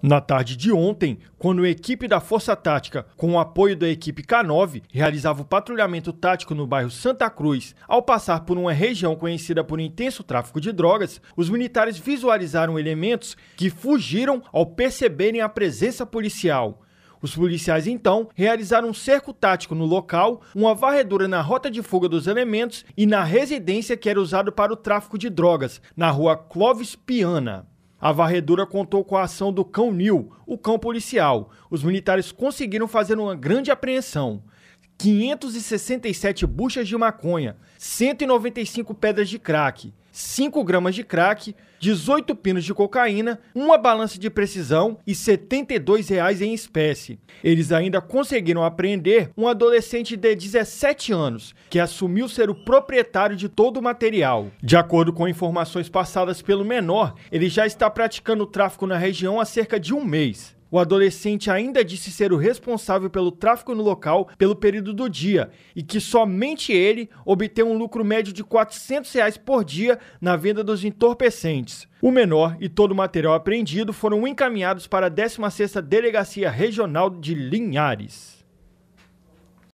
Na tarde de ontem, quando a equipe da Força Tática, com o apoio da equipe K9, realizava o patrulhamento tático no bairro Santa Cruz, ao passar por uma região conhecida por intenso tráfico de drogas, os militares visualizaram elementos que fugiram ao perceberem a presença policial. Os policiais então realizaram um cerco tático no local, uma varredura na rota de fuga dos elementos e na residência que era usado para o tráfico de drogas, na rua Clovis Piana. A varredura contou com a ação do cão Nil, o cão policial. Os militares conseguiram fazer uma grande apreensão. 567 buchas de maconha, 195 pedras de crack, 5 gramas de crack, 18 pinos de cocaína, uma balança de precisão e R$ 72 reais em espécie. Eles ainda conseguiram apreender um adolescente de 17 anos, que assumiu ser o proprietário de todo o material. De acordo com informações passadas pelo menor, ele já está praticando tráfico na região há cerca de um mês. O adolescente ainda disse ser o responsável pelo tráfico no local pelo período do dia e que somente ele obteve um lucro médio de R$ 400 reais por dia na venda dos entorpecentes. O menor e todo o material apreendido foram encaminhados para a 16ª Delegacia Regional de Linhares.